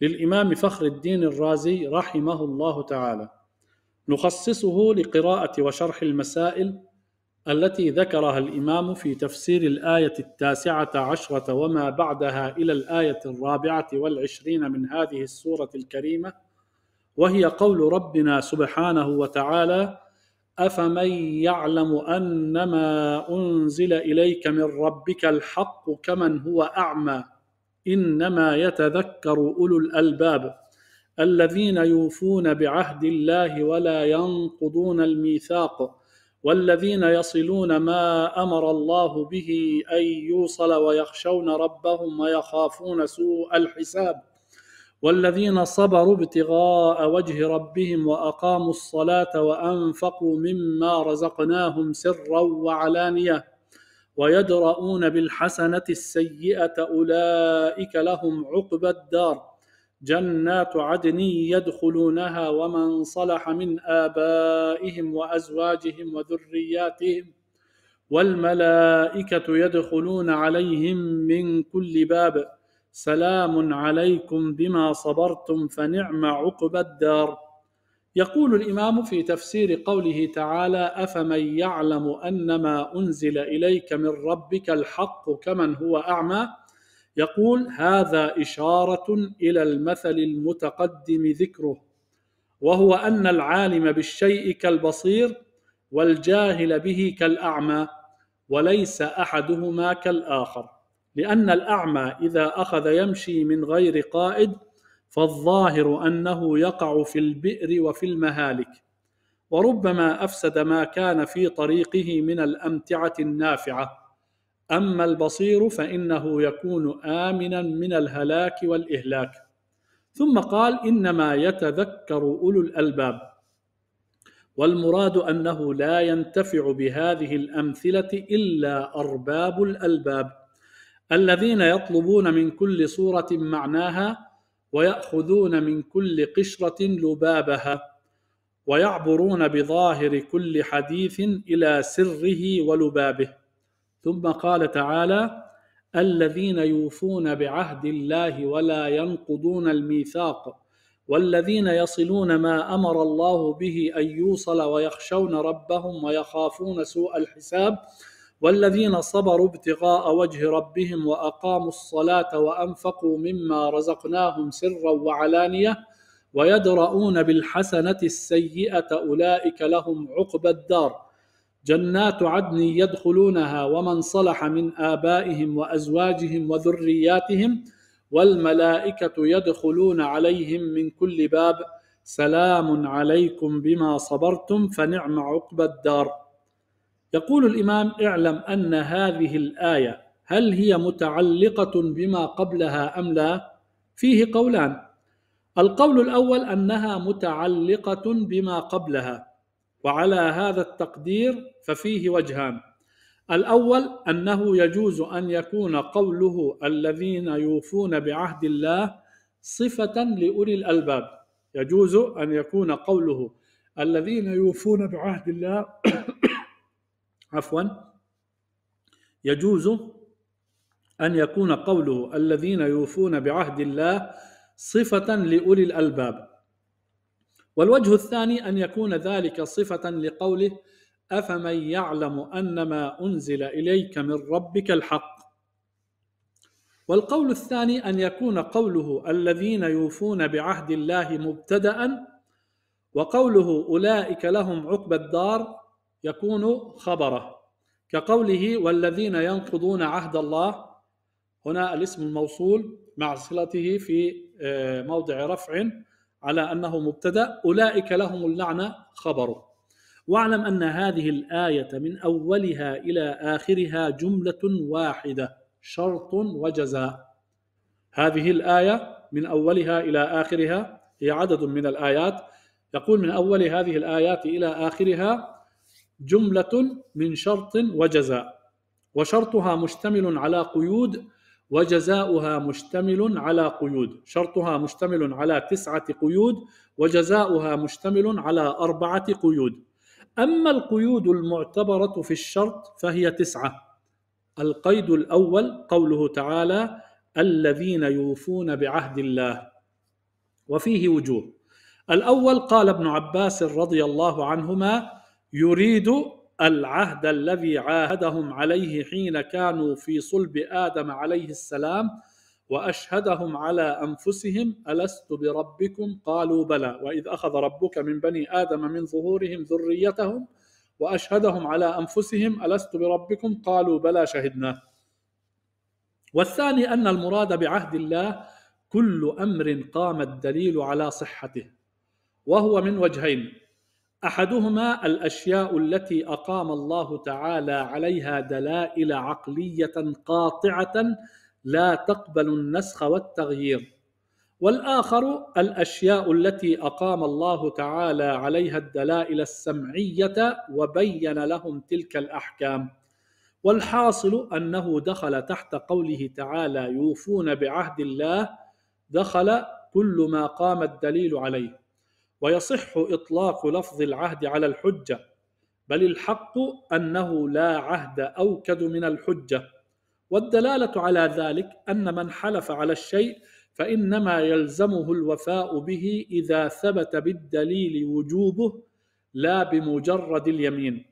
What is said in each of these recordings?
للإمام فخر الدين الرازي رحمه الله تعالى نخصصه لقراءة وشرح المسائل التي ذكرها الإمام في تفسير الآية التاسعة عشرة وما بعدها إلى الآية الرابعة والعشرين من هذه السورة الكريمة وهي قول ربنا سبحانه وتعالى أفمن يعلم أنما أنزل إليك من ربك الحق كمن هو أعمى انما يتذكر اولو الالباب الذين يوفون بعهد الله ولا ينقضون الميثاق والذين يصلون ما امر الله به ان يوصل ويخشون ربهم ويخافون سوء الحساب والذين صبروا ابتغاء وجه ربهم واقاموا الصلاه وانفقوا مما رزقناهم سرا وعلانيه ويدرؤون بالحسنة السيئة أولئك لهم عقبى الدار جنات عدن يدخلونها ومن صلح من آبائهم وأزواجهم وذرياتهم والملائكة يدخلون عليهم من كل باب سلام عليكم بما صبرتم فنعم عقبى الدار يقول الامام في تفسير قوله تعالى افمن يعلم انما انزل اليك من ربك الحق كمن هو اعمى يقول هذا اشاره الى المثل المتقدم ذكره وهو ان العالم بالشيء كالبصير والجاهل به كالاعمى وليس احدهما كالاخر لان الاعمى اذا اخذ يمشي من غير قائد فالظاهر انه يقع في البئر وفي المهالك وربما افسد ما كان في طريقه من الامتعه النافعه اما البصير فانه يكون امنا من الهلاك والاهلاك ثم قال انما يتذكر اولو الالباب والمراد انه لا ينتفع بهذه الامثله الا ارباب الالباب الذين يطلبون من كل صوره معناها ويأخذون من كل قشرة لبابها ويعبرون بظاهر كل حديث إلى سره ولبابه ثم قال تعالى الذين يوفون بعهد الله ولا ينقضون الميثاق والذين يصلون ما امر الله به ان يوصل ويخشون ربهم ويخافون سوء الحساب والذين صبروا ابتغاء وجه ربهم واقاموا الصلاه وانفقوا مما رزقناهم سرا وعلانيه ويدرؤون بالحسنه السيئه اولئك لهم عقبى الدار جنات عدن يدخلونها ومن صلح من ابائهم وازواجهم وذرياتهم والملائكه يدخلون عليهم من كل باب سلام عليكم بما صبرتم فنعم عقبى الدار يقول الإمام اعلم أن هذه الآية هل هي متعلقة بما قبلها أم لا؟ فيه قولان القول الأول أنها متعلقة بما قبلها وعلى هذا التقدير ففيه وجهان الأول أنه يجوز أن يكون قوله الذين يوفون بعهد الله صفة لأولي الألباب يجوز أن يكون قوله الذين يوفون بعهد الله عفوا يجوز أن يكون قوله الذين يوفون بعهد الله صفة لأولي الألباب والوجه الثاني أن يكون ذلك صفة لقوله أفمن يعلم أن ما أنزل إليك من ربك الحق والقول الثاني أن يكون قوله الذين يوفون بعهد الله مبتدأ وقوله أولئك لهم عقبى الدار يكون خبره كقوله والذين ينقضون عهد الله هنا الاسم الموصول مع صلته في آه، موضع رفع على انه مبتدا اولئك لهم اللعنه خبره واعلم ان هذه الايه من اولها الى اخرها جمله واحده شرط وجزاء هذه الايه من اولها الى اخرها هي عدد من الايات يقول من اول هذه الايات الى اخرها جملة من شرط وجزاء وشرطها مشتمل على قيود وجزاؤها مشتمل على قيود شرطها مشتمل على تسعة قيود وجزاؤها مشتمل على أربعة قيود أما القيود المعتبرة في الشرط فهي تسعة القيد الأول قوله تعالى الذين يوفون بعهد الله وفيه وجوه الأول قال ابن عباس رضي الله عنهما يريد العهد الذي عاهدهم عليه حين كانوا في صلب ادم عليه السلام واشهدهم على انفسهم الست بربكم قالوا بلى واذ اخذ ربك من بني ادم من ظهورهم ذريتهم واشهدهم على انفسهم الست بربكم قالوا بلى شهدنا والثاني ان المراد بعهد الله كل امر قام الدليل على صحته وهو من وجهين احدهما الاشياء التي اقام الله تعالى عليها دلائل عقليه قاطعه لا تقبل النسخ والتغيير والاخر الاشياء التي اقام الله تعالى عليها الدلائل السمعيه وبين لهم تلك الاحكام والحاصل انه دخل تحت قوله تعالى يوفون بعهد الله دخل كل ما قام الدليل عليه ويصح اطلاق لفظ العهد على الحجه بل الحق انه لا عهد اوكد من الحجه والدلاله على ذلك ان من حلف على الشيء فانما يلزمه الوفاء به اذا ثبت بالدليل وجوبه لا بمجرد اليمين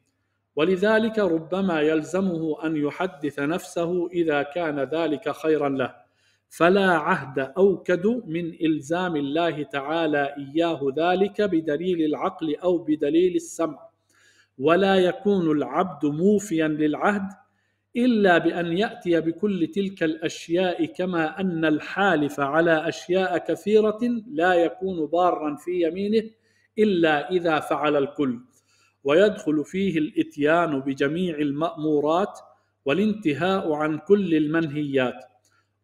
ولذلك ربما يلزمه ان يحدث نفسه اذا كان ذلك خيرا له فلا عهد اوكد من الزام الله تعالى اياه ذلك بدليل العقل او بدليل السمع ولا يكون العبد موفيا للعهد الا بان ياتي بكل تلك الاشياء كما ان الحالف على اشياء كثيره لا يكون ضارا في يمينه الا اذا فعل الكل ويدخل فيه الاتيان بجميع المامورات والانتهاء عن كل المنهيات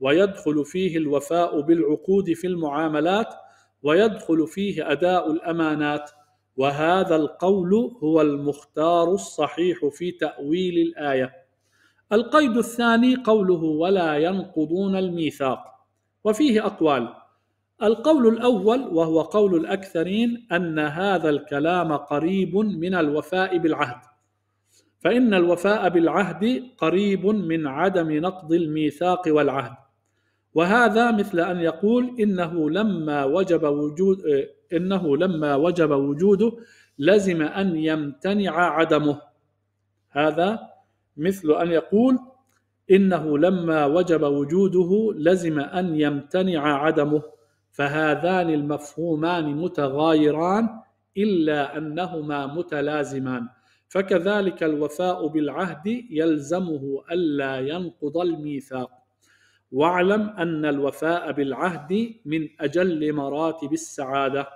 ويدخل فيه الوفاء بالعقود في المعاملات ويدخل فيه اداء الامانات وهذا القول هو المختار الصحيح في تاويل الايه القيد الثاني قوله ولا ينقضون الميثاق وفيه اقوال القول الاول وهو قول الاكثرين ان هذا الكلام قريب من الوفاء بالعهد فان الوفاء بالعهد قريب من عدم نقض الميثاق والعهد وهذا مثل أن يقول إنه لما وجب وجود إنه لما وجب وجوده لزم أن يمتنع عدمه هذا مثل أن يقول إنه لما وجب وجوده لزم أن يمتنع عدمه فهذان المفهومان متغايران إلا أنهما متلازمان فكذلك الوفاء بالعهد يلزمه ألا ينقض الميثاق واعلم ان الوفاء بالعهد من اجل مراتب السعاده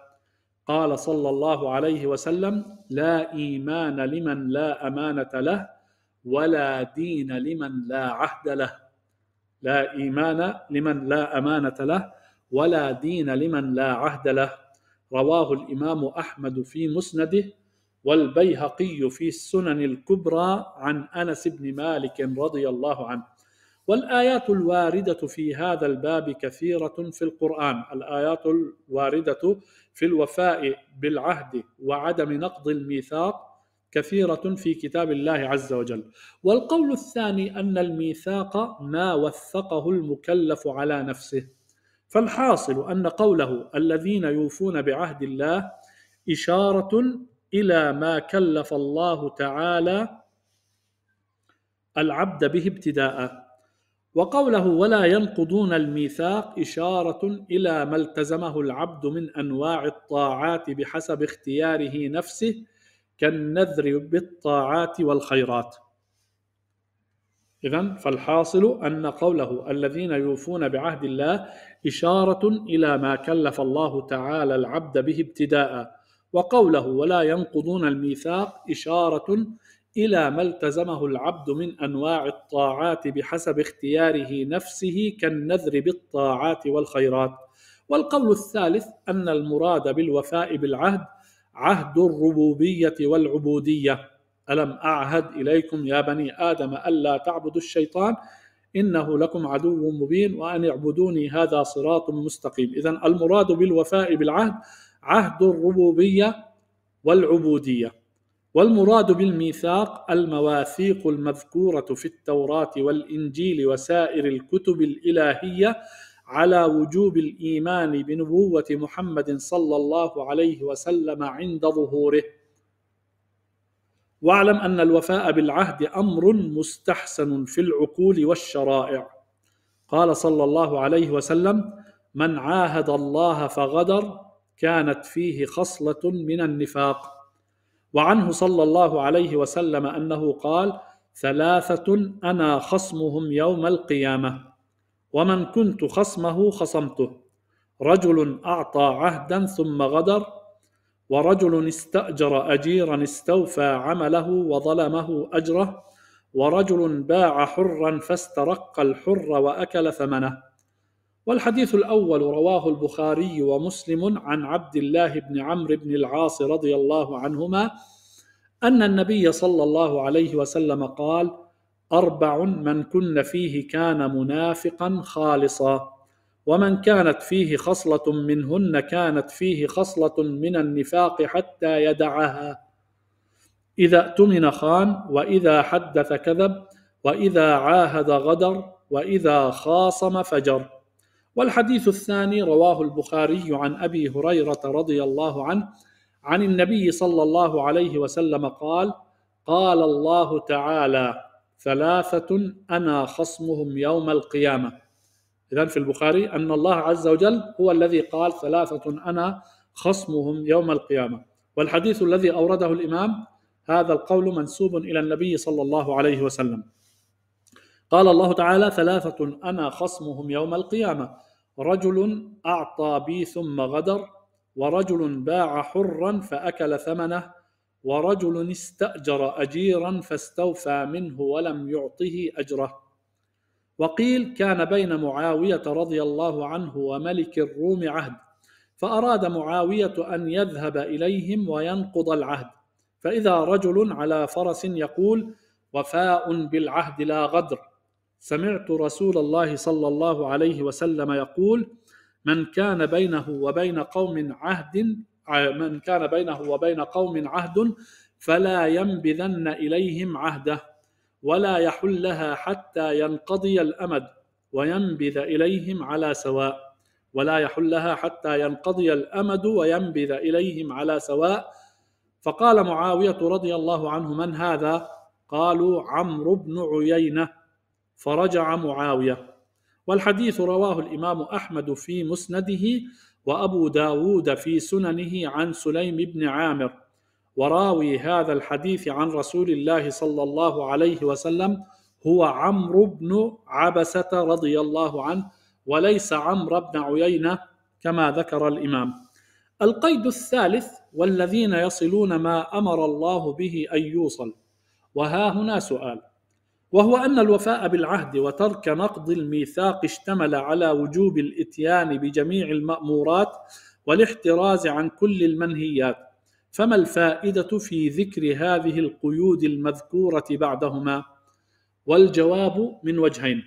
قال صلى الله عليه وسلم لا ايمان لمن لا امانه له ولا دين لمن لا عهد له لا ايمان لمن لا امانه له ولا دين لمن لا عهد له رواه الامام احمد في مسنده والبيهقي في السنن الكبرى عن انس بن مالك رضي الله عنه والآيات الواردة في هذا الباب كثيرة في القرآن، الآيات الواردة في الوفاء بالعهد وعدم نقض الميثاق كثيرة في كتاب الله عز وجل. والقول الثاني أن الميثاق ما وثقه المكلف على نفسه. فالحاصل أن قوله الذين يوفون بعهد الله إشارة إلى ما كلف الله تعالى العبد به ابتداءً وقوله ولا ينقضون الميثاق إشارة إلى ما التزمه العبد من أنواع الطاعات بحسب اختياره نفسه كالنذر بالطاعات والخيرات إذا فالحاصل أن قوله الذين يوفون بعهد الله إشارة إلى ما كلف الله تعالى العبد به ابتداء وقوله ولا ينقضون الميثاق إشارة الى ما التزمه العبد من انواع الطاعات بحسب اختياره نفسه كالنذر بالطاعات والخيرات والقول الثالث ان المراد بالوفاء بالعهد عهد الربوبيه والعبوديه الم اعهد اليكم يا بني ادم الا تعبدوا الشيطان انه لكم عدو مبين وان اعبدوني هذا صراط مستقيم اذا المراد بالوفاء بالعهد عهد الربوبيه والعبوديه والمراد بالميثاق المواثيق المذكوره في التوراه والانجيل وسائر الكتب الالهيه على وجوب الايمان بنبوه محمد صلى الله عليه وسلم عند ظهوره واعلم ان الوفاء بالعهد امر مستحسن في العقول والشرائع قال صلى الله عليه وسلم من عاهد الله فغدر كانت فيه خصله من النفاق وعنه صلى الله عليه وسلم انه قال ثلاثه انا خصمهم يوم القيامه ومن كنت خصمه خصمته رجل اعطى عهدا ثم غدر ورجل استاجر اجيرا استوفى عمله وظلمه اجره ورجل باع حرا فاسترق الحر واكل ثمنه والحديث الأول رواه البخاري ومسلم عن عبد الله بن عمرو بن العاص رضي الله عنهما أن النبي صلى الله عليه وسلم قال: أربع من كن فيه كان منافقا خالصا ومن كانت فيه خصلة منهن كانت فيه خصلة من النفاق حتى يدعها إذا اؤتمن خان وإذا حدث كذب وإذا عاهد غدر وإذا خاصم فجر والحديث الثاني رواه البخاري عن ابي هريره رضي الله عنه عن النبي صلى الله عليه وسلم قال قال الله تعالى ثلاثه انا خصمهم يوم القيامه اذا في البخاري ان الله عز وجل هو الذي قال ثلاثه انا خصمهم يوم القيامه والحديث الذي اورده الامام هذا القول منسوب الى النبي صلى الله عليه وسلم قال الله تعالى ثلاثه انا خصمهم يوم القيامه رجل أعطى بي ثم غدر ورجل باع حرا فأكل ثمنه ورجل استأجر أجيرا فاستوفى منه ولم يعطه أجره وقيل كان بين معاوية رضي الله عنه وملك الروم عهد فأراد معاوية أن يذهب إليهم وينقض العهد فإذا رجل على فرس يقول وفاء بالعهد لا غدر سمعت رسول الله صلى الله عليه وسلم يقول من كان بينه وبين قوم عهد من كان بينه وبين قوم عهد فلا ينبذن اليهم عهده ولا يحلها حتى ينقضي الامد وينبذ اليهم على سواء ولا يحلها حتى ينقضي الامد وينبذ اليهم على سواء فقال معاويه رضي الله عنه من هذا قالوا عمرو بن عيينه فرجع معاوية والحديث رواه الإمام أحمد في مسنده وأبو داود في سننه عن سليم بن عامر وراوي هذا الحديث عن رسول الله صلى الله عليه وسلم هو عمرو بن عبسة رضي الله عنه وليس عمرو بن عيينة كما ذكر الإمام القيد الثالث والذين يصلون ما أمر الله به أن يوصل وها هنا سؤال وهو ان الوفاء بالعهد وترك نقض الميثاق اشتمل على وجوب الاتيان بجميع المامورات والاحتراز عن كل المنهيات فما الفائده في ذكر هذه القيود المذكوره بعدهما والجواب من وجهين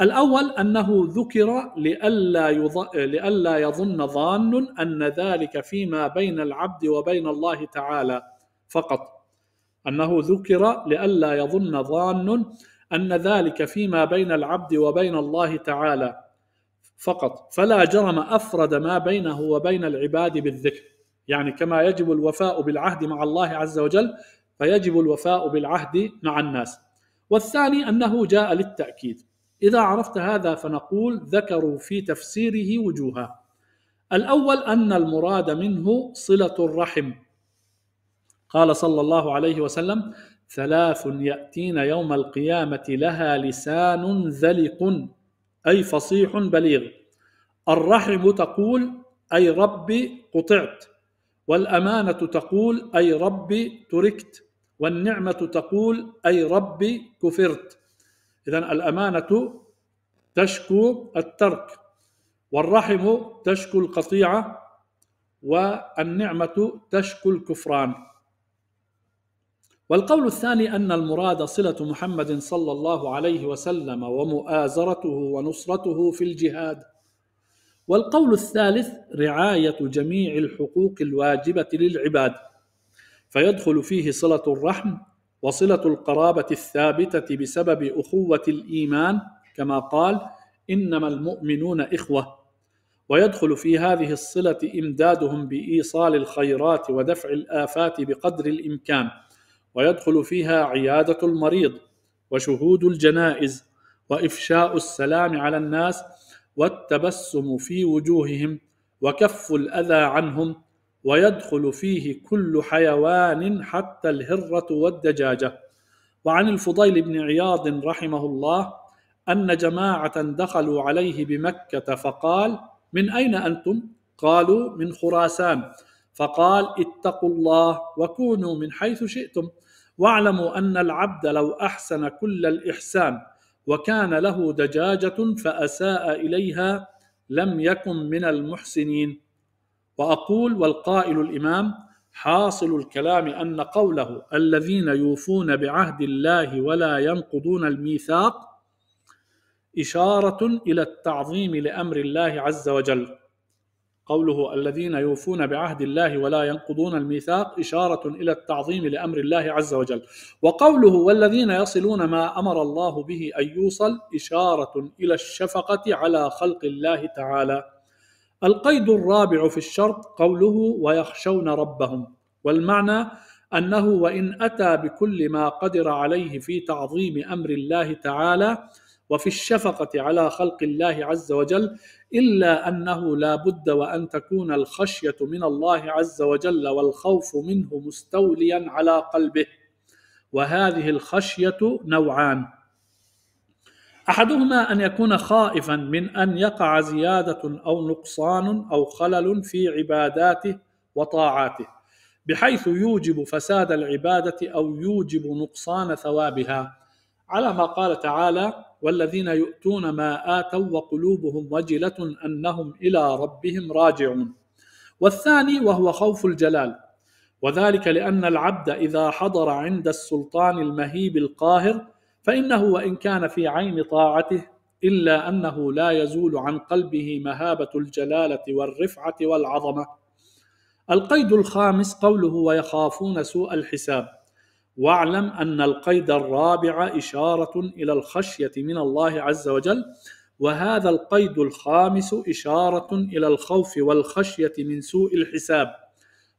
الاول انه ذكر لئلا يض... لئلا يظن ظان ان ذلك فيما بين العبد وبين الله تعالى فقط أنه ذكر لئلا يظن ظان أن ذلك فيما بين العبد وبين الله تعالى فقط فلا جرم أفرد ما بينه وبين العباد بالذكر يعني كما يجب الوفاء بالعهد مع الله عز وجل فيجب الوفاء بالعهد مع الناس والثاني أنه جاء للتأكيد إذا عرفت هذا فنقول ذكروا في تفسيره وجوها الأول أن المراد منه صلة الرحم قال صلى الله عليه وسلم ثلاث ياتين يوم القيامه لها لسان ذلق اي فصيح بليغ الرحم تقول اي ربي قطعت والامانه تقول اي ربي تركت والنعمه تقول اي ربي كفرت اذا الامانه تشكو الترك والرحم تشكو القطيعه والنعمه تشكو الكفران والقول الثاني أن المراد صلة محمد صلى الله عليه وسلم ومؤازرته ونصرته في الجهاد والقول الثالث رعاية جميع الحقوق الواجبة للعباد فيدخل فيه صلة الرحم وصلة القرابة الثابتة بسبب أخوة الإيمان كما قال إنما المؤمنون إخوة ويدخل في هذه الصلة إمدادهم بإيصال الخيرات ودفع الآفات بقدر الإمكان ويدخل فيها عياده المريض وشهود الجنائز وافشاء السلام على الناس والتبسم في وجوههم وكف الاذى عنهم ويدخل فيه كل حيوان حتى الهره والدجاجه وعن الفضيل بن عياض رحمه الله ان جماعه دخلوا عليه بمكه فقال من اين انتم قالوا من خراسان فقال اتقوا الله وكونوا من حيث شئتم واعلموا أن العبد لو أحسن كل الإحسان وكان له دجاجة فأساء إليها لم يكن من المحسنين وأقول والقائل الإمام حاصل الكلام أن قوله الذين يوفون بعهد الله ولا ينقضون الميثاق إشارة إلى التعظيم لأمر الله عز وجل قوله الذين يوفون بعهد الله ولا ينقضون الميثاق إشارة إلى التعظيم لأمر الله عز وجل وقوله والذين يصلون ما أمر الله به أن يوصل إشارة إلى الشفقة على خلق الله تعالى القيد الرابع في الشرط قوله ويخشون ربهم والمعنى أنه وإن أتى بكل ما قدر عليه في تعظيم أمر الله تعالى وفي الشفقة على خلق الله عز وجل إلا أنه لا بد وأن تكون الخشية من الله عز وجل والخوف منه مستوليا على قلبه وهذه الخشية نوعان احدهما ان يكون خائفا من ان يقع زياده او نقصان او خلل في عباداته وطاعاته بحيث يوجب فساد العباده او يوجب نقصان ثوابها على ما قال تعالى والذين يؤتون ما آتوا وقلوبهم وجلة أنهم إلى ربهم راجعون والثاني وهو خوف الجلال وذلك لأن العبد إذا حضر عند السلطان المهيب القاهر فإنه وإن كان في عين طاعته إلا أنه لا يزول عن قلبه مهابة الجلالة والرفعة والعظمة القيد الخامس قوله ويخافون سوء الحساب واعلم أن القيد الرابع إشارة إلى الخشية من الله عز وجل وهذا القيد الخامس إشارة إلى الخوف والخشية من سوء الحساب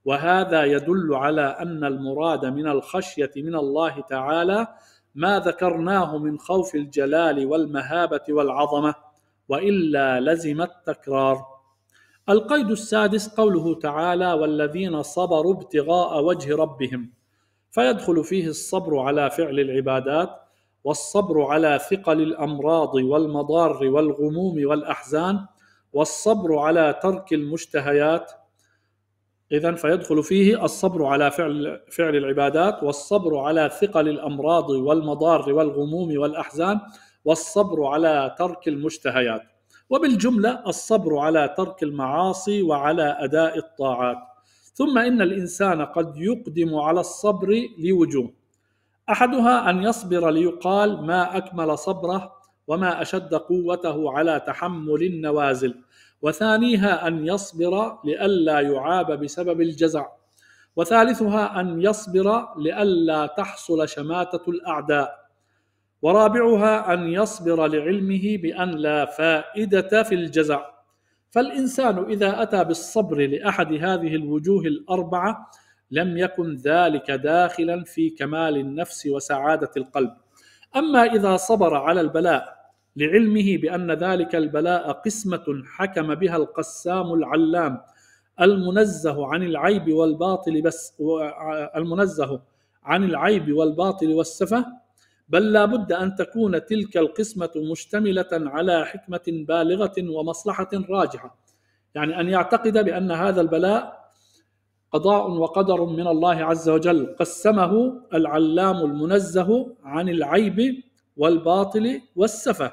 وهذا يدل على أن المراد من الخشية من الله تعالى ما ذكرناه من خوف الجلال والمهابة والعظمة وإلا لزم التكرار القيد السادس قوله تعالى والذين صبروا ابتغاء وجه ربهم فيدخل فيه الصبر على فعل العبادات والصبر على ثقل الامراض والمضار والغموم والاحزان والصبر على ترك المشتهيات اذا فيدخل فيه الصبر على فعل فعل العبادات والصبر على ثقل الامراض والمضار والغموم والاحزان والصبر على ترك المشتهيات وبالجمله الصبر على ترك المعاصي وعلى اداء الطاعات ثم إن الإنسان قد يقدم على الصبر لوجوه أحدها أن يصبر ليقال ما أكمل صبره وما أشد قوته على تحمل النوازل وثانيها أن يصبر لئلا يعاب بسبب الجزع وثالثها أن يصبر لئلا تحصل شماتة الأعداء ورابعها أن يصبر لعلمه بأن لا فائدة في الجزع فالإنسان إذا أتى بالصبر لأحد هذه الوجوه الأربعة لم يكن ذلك داخلا في كمال النفس وسعادة القلب أما إذا صبر على البلاء لعلمه بأن ذلك البلاء قسمة حكم بها القسام العلام المنزه عن العيب والباطل بس المنزه عن العيب والباطل والسفه بل لا بد أن تكون تلك القسمة مشتملة على حكمة بالغة ومصلحة راجحة يعني أن يعتقد بأن هذا البلاء قضاء وقدر من الله عز وجل قسمه العلام المنزه عن العيب والباطل والسفه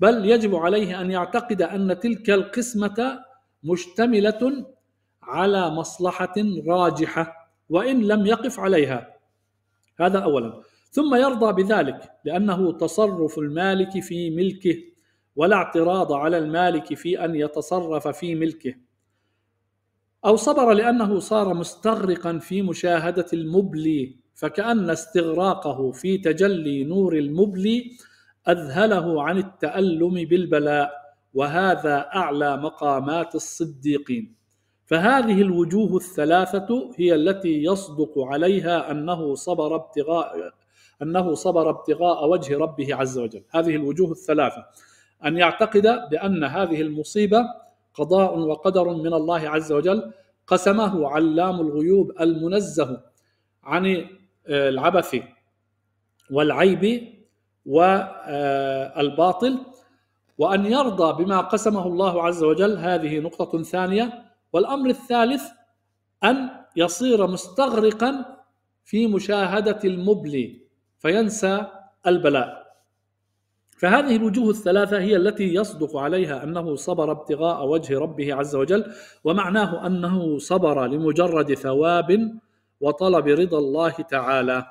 بل يجب عليه ان يعتقد ان تلك القسمه مشتمله على مصلحه راجحه وان لم يقف عليها هذا اولا ثم يرضى بذلك لأنه تصرف المالك في ملكه ولا اعتراض على المالك في أن يتصرف في ملكه أو صبر لأنه صار مستغرقا في مشاهدة المبلي فكأن استغراقه في تجلي نور المبلي أذهله عن التألم بالبلاء وهذا أعلى مقامات الصديقين فهذه الوجوه الثلاثة هي التي يصدق عليها أنه صبر ابتغاء أنه صبر ابتغاء وجه ربه عز وجل هذه الوجوه الثلاثة أن يعتقد بأن هذه المصيبة قضاء وقدر من الله عز وجل قسمه علام الغيوب المنزه عن آه، العبث والعيب والباطل آه، وأن يرضى بما قسمه الله عز وجل هذه نقطة ثانية والأمر الثالث أن يصير مستغرقا في مشاهدة المبلي فينسى البلاء فهذه الوجوه الثلاثة هي التي يصدق عليها أنه صبر ابتغاء وجه ربه عز وجل ومعناه أنه صبر لمجرد ثواب وطلب رضا الله تعالى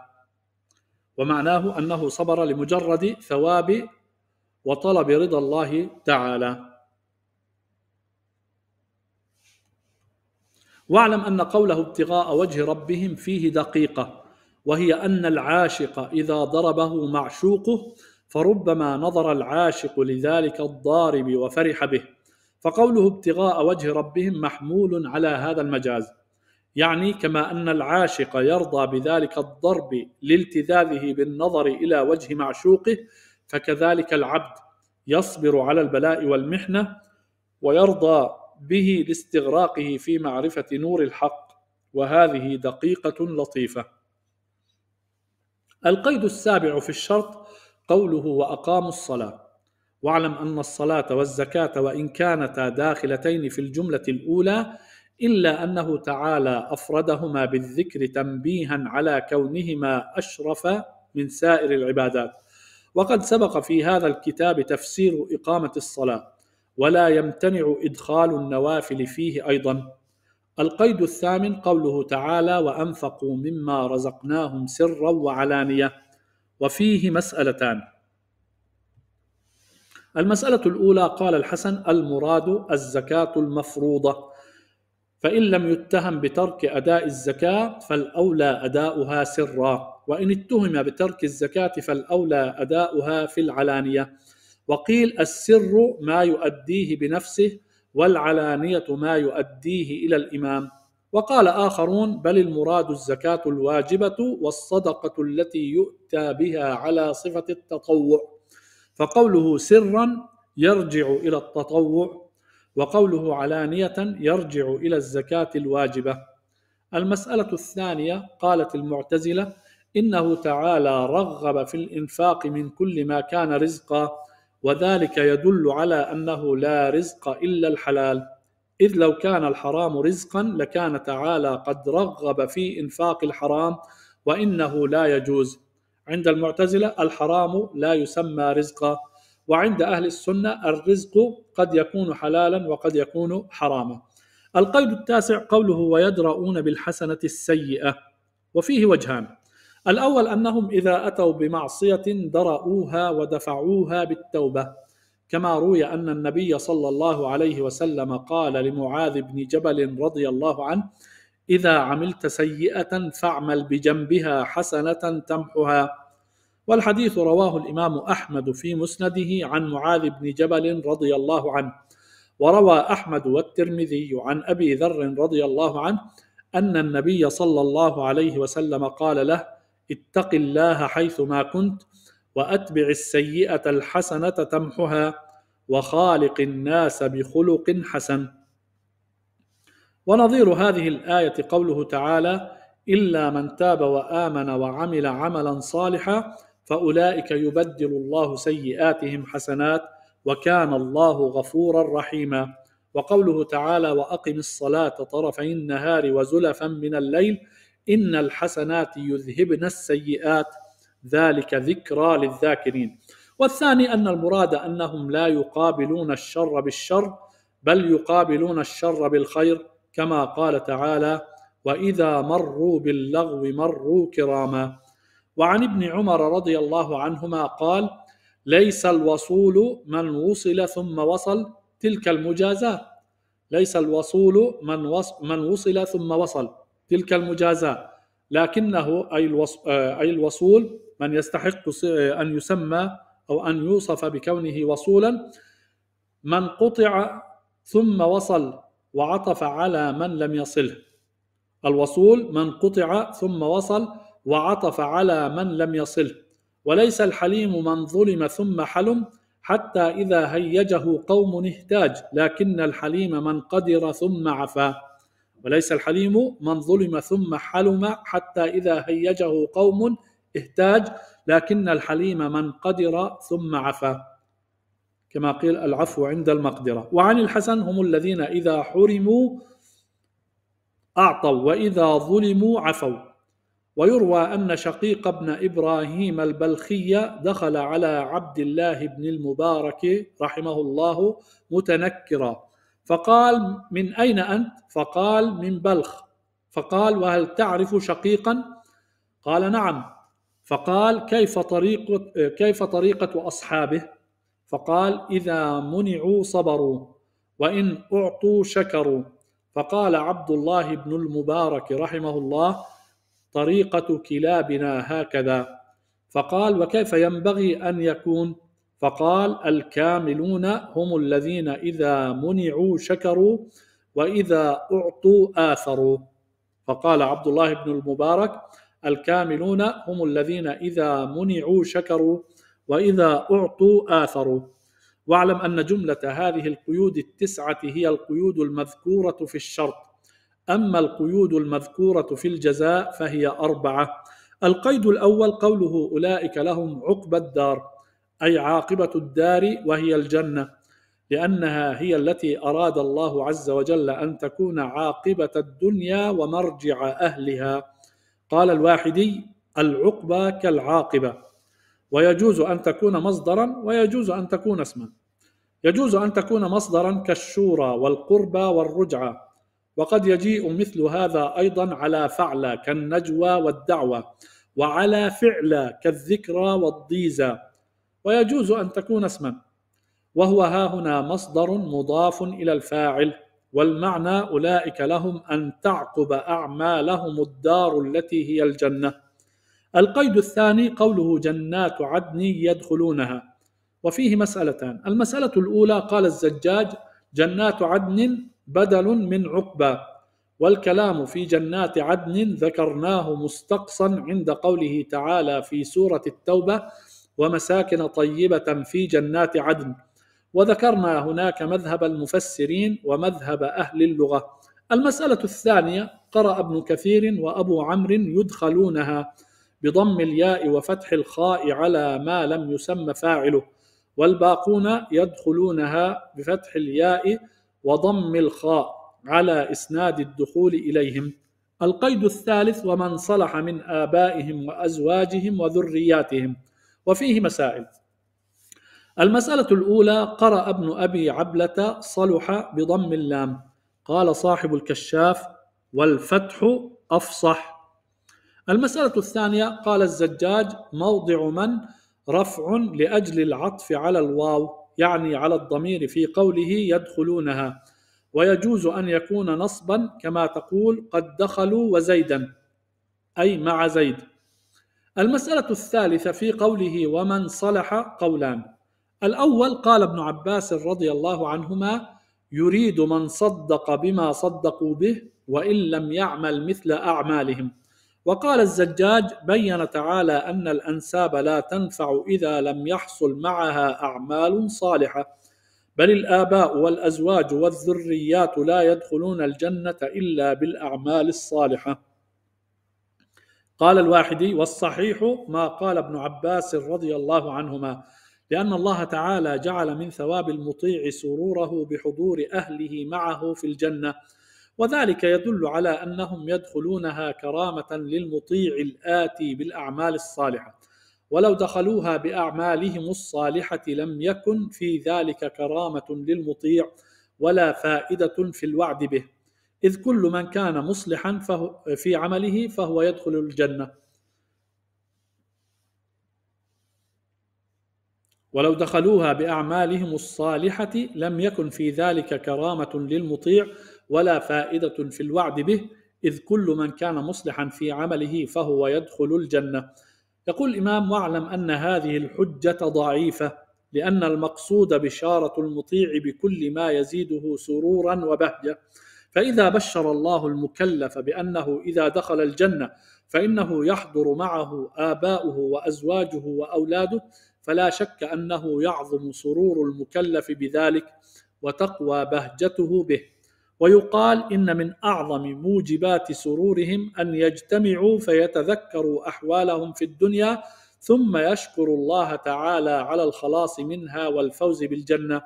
ومعناه أنه صبر لمجرد ثواب وطلب رضا الله تعالى واعلم أن قوله ابتغاء وجه ربهم فيه دقيقة وهي أن العاشق إذا ضربه معشوقه فربما نظر العاشق لذلك الضارب وفرح به فقوله ابتغاء وجه ربهم محمول على هذا المجاز يعني كما ان العاشق يرضى بذلك الضرب لالتذاذه بالنظر الى وجه معشوقه فكذلك العبد يصبر على البلاء والمحنه ويرضى به لاستغراقه في معرفه نور الحق وهذه دقيقه لطيفه القيد السابع في الشرط قوله واقاموا الصلاه واعلم ان الصلاه والزكاه وان كانتا داخلتين في الجمله الاولى الا انه تعالى افردهما بالذكر تنبيها على كونهما اشرف من سائر العبادات وقد سبق في هذا الكتاب تفسير اقامه الصلاه ولا يمتنع ادخال النوافل فيه ايضا القيد الثامن قوله تعالى وانفقوا مما رزقناهم سرا وعلانيه وفيه مسالتان المساله الاولى قال الحسن المراد الزكاه المفروضه فان لم يتهم بترك اداء الزكاه فالاولى اداؤها سرا وان اتهم بترك الزكاه فالاولى اداؤها في العلانيه وقيل السر ما يؤديه بنفسه والعلانية ما يؤديه إلى الإمام وقال آخرون بل المراد الزكاة الواجبة والصدقة التي يؤتى بها على صفة التطوع فقوله سرا يرجع إلى التطوع وقوله علانية يرجع إلى الزكاة الواجبة المسألة الثانية قالت المعتزلة إنه تعالى رغب في الإنفاق من كل ما كان رزقا وذلك يدل على انه لا رزق الا الحلال اذ لو كان الحرام رزقا لكان تعالى قد رغب في انفاق الحرام وانه لا يجوز عند المعتزله الحرام لا يسمى رزقا وعند اهل السنه الرزق قد يكون حلالا وقد يكون حراما القيد التاسع قوله ويدرؤون بالحسنه السيئه وفيه وجهان الأول أنهم إذا أتوا بمعصية درؤوها ودفعوها بالتوبة كما روي أن النبي صلى الله عليه وسلم قال لمعاذ بن جبل رضي الله عنه إذا عملت سيئة فاعمل بجنبها حسنة تمحها والحديث رواه الإمام أحمد في مسنده عن معاذ بن جبل رضي الله عنه وروى أحمد والترمذي عن أبي ذر رضي الله عنه أن النبي صلى الله عليه وسلم قال له اتق الله حيث ما كنت واتبع السيئه الحسنه تمحها وخالق الناس بخلق حسن ونظير هذه الايه قوله تعالى الا من تاب وامن وعمل عملا صالحا فاولئك يبدل الله سيئاتهم حسنات وكان الله غفورا رحيما وقوله تعالى واقم الصلاه طرفي النهار وزلفا من الليل إن الحسنات يذهبن السيئات ذلك ذكرى للذاكرين والثاني أن المراد أنهم لا يقابلون الشر بالشر بل يقابلون الشر بالخير كما قال تعالى وإذا مروا باللغو مروا كراما وعن ابن عمر رضي الله عنهما قال ليس الوصول من وصل ثم وصل تلك المجازات ليس الوصول من من وصل ثم وصل تلك المجازاة لكنه أي, الوص... أي الوصول من يستحق أن يسمى أو أن يوصف بكونه وصولا من قطع ثم وصل وعطف على من لم يصله الوصول من قطع ثم وصل وعطف على من لم يصله وليس الحليم من ظلم ثم حلم حتى إذا هيجه قوم اهتاج لكن الحليم من قدر ثم عفا وليس الحليم من ظلم ثم حلم حتى إذا هيجه قوم اهتاج لكن الحليم من قدر ثم عفا كما قيل العفو عند المقدرة وعن الحسن هم الذين إذا حرموا أعطوا وإذا ظلموا عفوا ويروى أن شقيق ابن إبراهيم البلخي دخل على عبد الله بن المبارك رحمه الله متنكرا فقال من أين أنت؟ فقال من بلخ فقال وهل تعرف شقيقا؟ قال نعم فقال كيف طريقة كيف طريقة أصحابه؟ فقال إذا منعوا صبروا وإن أعطوا شكروا فقال عبد الله بن المبارك رحمه الله طريقة كلابنا هكذا فقال وكيف ينبغي أن يكون؟ فقال الكاملون هم الذين اذا منعوا شكروا واذا اعطوا اثروا فقال عبد الله بن المبارك الكاملون هم الذين اذا منعوا شكروا واذا اعطوا اثروا واعلم ان جمله هذه القيود التسعه هي القيود المذكوره في الشرط اما القيود المذكوره في الجزاء فهي اربعه القيد الاول قوله اولئك لهم عقبى الدار اي عاقبه الدار وهي الجنه لانها هي التي اراد الله عز وجل ان تكون عاقبه الدنيا ومرجع اهلها قال الواحدي العقبى كالعاقبه ويجوز ان تكون مصدرا ويجوز ان تكون اسما يجوز ان تكون مصدرا كالشورى والقربى والرجعه وقد يجيء مثل هذا ايضا على فعلى كالنجوى والدعوه وعلى فعلى كالذكرى والضيزه ويجوز أن تكون اسما وهو ها هنا مصدر مضاف إلى الفاعل والمعنى أولئك لهم أن تعقب أعمالهم الدار التي هي الجنة القيد الثاني قوله جنات عدن يدخلونها وفيه مسألتان المسألة الأولى قال الزجاج جنات عدن بدل من عقبى والكلام في جنات عدن ذكرناه مستقصا عند قوله تعالى في سورة التوبة ومساكن طيبة في جنات عدن وذكرنا هناك مذهب المفسرين ومذهب أهل اللغة المسألة الثانية قرأ ابن كثير وأبو عمرو يدخلونها بضم الياء وفتح الخاء على ما لم يسمى فاعله والباقون يدخلونها بفتح الياء وضم الخاء على إسناد الدخول إليهم القيد الثالث ومن صلح من آبائهم وأزواجهم وذرياتهم وفيه مسائل المسألة الأولى قرأ ابن أبي عبلة صلح بضم اللام قال صاحب الكشاف والفتح أفصح المسألة الثانية قال الزجاج موضع من رفع لأجل العطف على الواو يعني على الضمير في قوله يدخلونها ويجوز أن يكون نصبا كما تقول قد دخلوا وزيدا أي مع زيد المسألة الثالثة في قوله ومن صلح قولان الأول قال ابن عباس رضي الله عنهما يريد من صدق بما صدقوا به وإن لم يعمل مثل أعمالهم وقال الزجاج بين تعالى أن الأنساب لا تنفع إذا لم يحصل معها أعمال صالحة بل الآباء والأزواج والذريات لا يدخلون الجنة إلا بالأعمال الصالحة قال الواحدي والصحيح ما قال ابن عباس رضي الله عنهما لأن الله تعالى جعل من ثواب المطيع سروره بحضور أهله معه في الجنة وذلك يدل على أنهم يدخلونها كرامة للمطيع الآتي بالأعمال الصالحة ولو دخلوها بأعمالهم الصالحة لم يكن في ذلك كرامة للمطيع ولا فائدة في الوعد به إذ كل من كان مصلحا فهو في عمله فهو يدخل الجنة ولو دخلوها بأعمالهم الصالحة لم يكن في ذلك كرامة للمطيع ولا فائدة في الوعد به إذ كل من كان مصلحا في عمله فهو يدخل الجنة يقول الإمام واعلم أن هذه الحجة ضعيفة لأن المقصود بشارة المطيع بكل ما يزيده سرورا وبهجة فإذا بشر الله المكلف بأنه إذا دخل الجنة فإنه يحضر معه آباؤه وأزواجه وأولاده فلا شك أنه يعظم سرور المكلف بذلك وتقوى بهجته به ويقال إن من أعظم موجبات سرورهم أن يجتمعوا فيتذكروا أحوالهم في الدنيا ثم يشكر الله تعالى على الخلاص منها والفوز بالجنه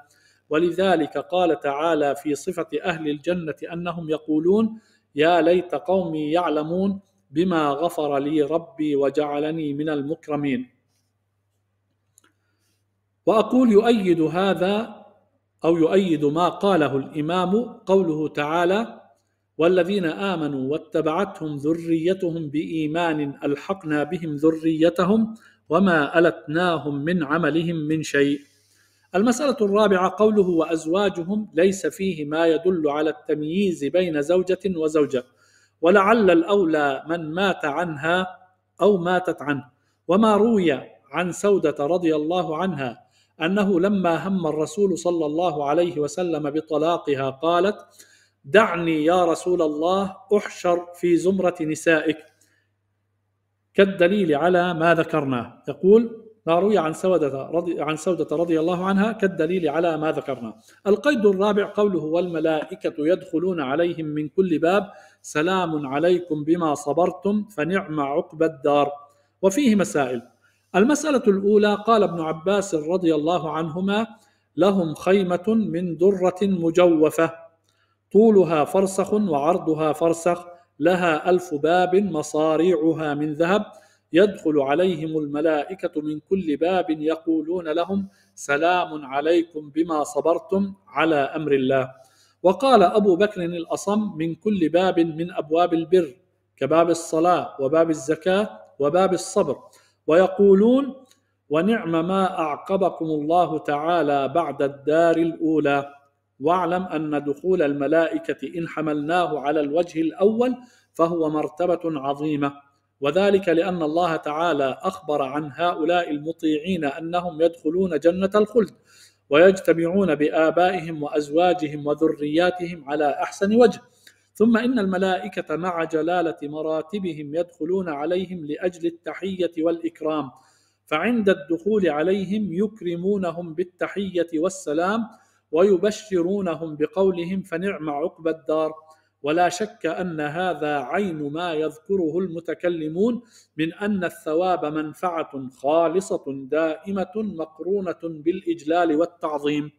ولذلك قال تعالى في صفة أهل الجنة أنهم يقولون يا ليت قومي يعلمون بما غفر لي ربي وجعلني من المكرمين واقول يؤيد هذا او يؤيد ما قاله الامام قوله تعالى والذين امنوا واتبعتهم ذريتهم بايمان الحقنا بهم ذريتهم وما التناهم من عملهم من شيء المسألة الرابعة قوله وأزواجهم ليس فيه ما يدل على التمييز بين زوجة وزوجة ولعل الأولى من مات عنها أو ماتت عنه وما روي عن سودة رضي الله عنها أنه لما هم الرسول صلى الله عليه وسلم بطلاقها قالت دعني يا رسول الله أحشر في زمرة نسائك كالدليل على ما ذكرناه يقول ما روي عن سودة رضي عن سودة رضي الله عنها كالدليل على ما ذكرنا. القيد الرابع قوله والملائكة يدخلون عليهم من كل باب سلام عليكم بما صبرتم فنعم عقبى الدار. وفيه مسائل. المسألة الأولى قال ابن عباس رضي الله عنهما: لهم خيمة من درة مجوفة طولها فرسخ وعرضها فرسخ لها ألف باب مصاريعها من ذهب يدخل عليهم الملائكة من كل باب يقولون لهم سلام عليكم بما صبرتم على أمر الله وقال أبو بكر الأصم من كل باب من أبواب البر كباب الصلاة وباب الزكاة وباب الصبر ويقولون ونعم ما أعقبكم الله تعالى بعد الدار الأولى واعلم أن دخول الملائكة إن حملناه على الوجه الأول فهو مرتبة عظيمة وذلك لأن الله تعالى أخبر عن هؤلاء المطيعين أنهم يدخلون جنة الخلد ويجتمعون بآبائهم وأزواجهم وذرياتهم على أحسن وجه ثم إن الملائكة مع جلالة مراتبهم يدخلون عليهم لأجل التحية والإكرام فعند الدخول عليهم يكرمونهم بالتحية والسلام ويبشرونهم بقولهم فنعم عقبى الدار ولا شك ان هذا عين ما يذكره المتكلمون من ان الثواب منفعه خالصه دائمه مقرونه بالاجلال والتعظيم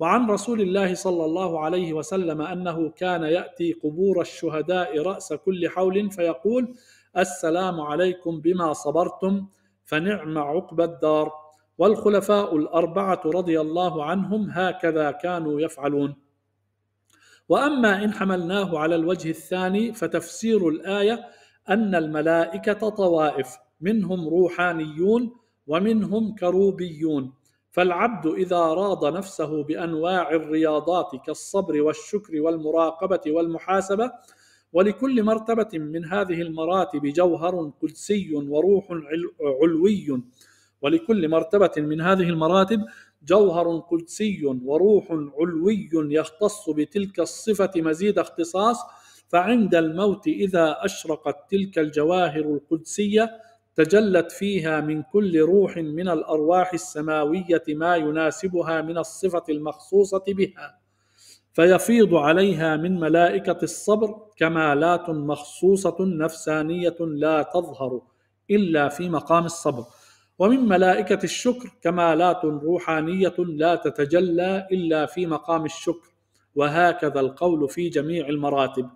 وعن رسول الله صلى الله عليه وسلم انه كان ياتي قبور الشهداء راس كل حول فيقول السلام عليكم بما صبرتم فنعم عقبى الدار والخلفاء الاربعه رضي الله عنهم هكذا كانوا يفعلون واما ان حملناه على الوجه الثاني فتفسير الايه ان الملائكه طوائف منهم روحانيون ومنهم كروبيون فالعبد اذا راض نفسه بانواع الرياضات كالصبر والشكر والمراقبه والمحاسبه ولكل مرتبه من هذه المراتب جوهر قدسي وروح علوي ولكل مرتبه من هذه المراتب جوهر قدسي وروح علوي يختص بتلك الصفة مزيد اختصاص فعند الموت إذا أشرقت تلك الجواهر القدسية تجلت فيها من كل روح من الأرواح السماوية ما يناسبها من الصفة المخصوصة بها فيفيض عليها من ملائكة الصبر كمالات مخصوصة نفسانية لا تظهر إلا في مقام الصبر ومن ملائكة الشكر كمالات روحانية لا تتجلى إلا في مقام الشكر وهكذا القول في جميع المراتب.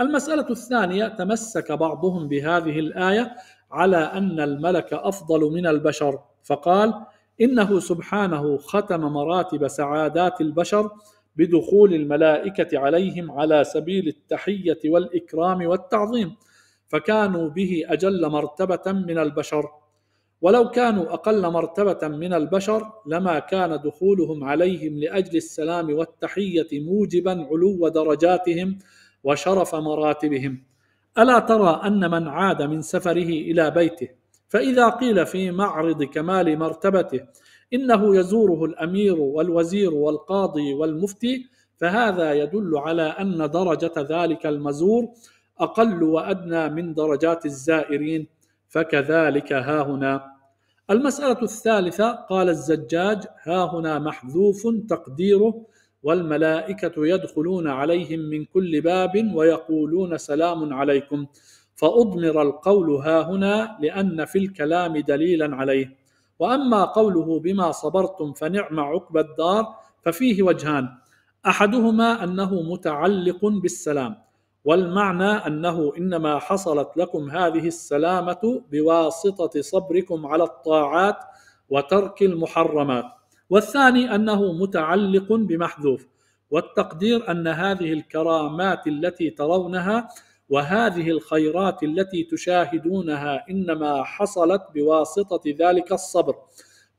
المسألة الثانية تمسك بعضهم بهذه الآية على أن الملك أفضل من البشر فقال: إنه سبحانه ختم مراتب سعادات البشر بدخول الملائكة عليهم على سبيل التحية والإكرام والتعظيم فكانوا به أجل مرتبة من البشر ولو كانوا أقل مرتبة من البشر لما كان دخولهم عليهم لأجل السلام والتحية موجبا علو درجاتهم وشرف مراتبهم ألا ترى أن من عاد من سفره إلى بيته فإذا قيل في معرض كمال مرتبته إنه يزوره الأمير والوزير والقاضي والمفتي فهذا يدل على أن درجة ذلك المزور أقل وأدنى من درجات الزائرين فكذلك ها هنا المسألة الثالثة قال الزجاج ها هنا محذوف تقديره والملائكة يدخلون عليهم من كل باب ويقولون سلام عليكم فأضمر القول ها هنا لأن في الكلام دليلا عليه وأما قوله بما صبرتم فنعم عقبى الدار ففيه وجهان أحدهما أنه متعلق بالسلام والمعنى انه انما حصلت لكم هذه السلامه بواسطه صبركم على الطاعات وترك المحرمات والثاني انه متعلق بمحذوف والتقدير ان هذه الكرامات التي ترونها وهذه الخيرات التي تشاهدونها انما حصلت بواسطه ذلك الصبر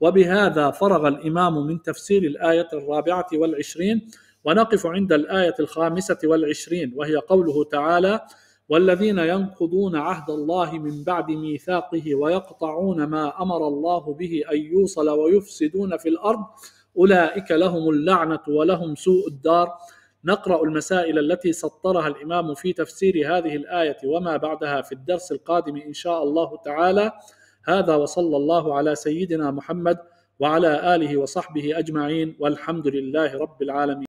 وبهذا فرغ الامام من تفسير الايه الرابعه والعشرين ونقف عند الآية الخامسة والعشرين وهي قوله تعالى والذين ينقضون عهد الله من بعد ميثاقه ويقطعون ما أمر الله به أن يوصل ويفسدون في الأرض أولئك لهم اللعنة ولهم سوء الدار نقرأ المسائل التي سطرها الإمام في تفسير هذه الآية وما بعدها في الدرس القادم إن شاء الله تعالى هذا وصلى الله على سيدنا محمد وعلى آله وصحبه أجمعين والحمد لله رب العالمين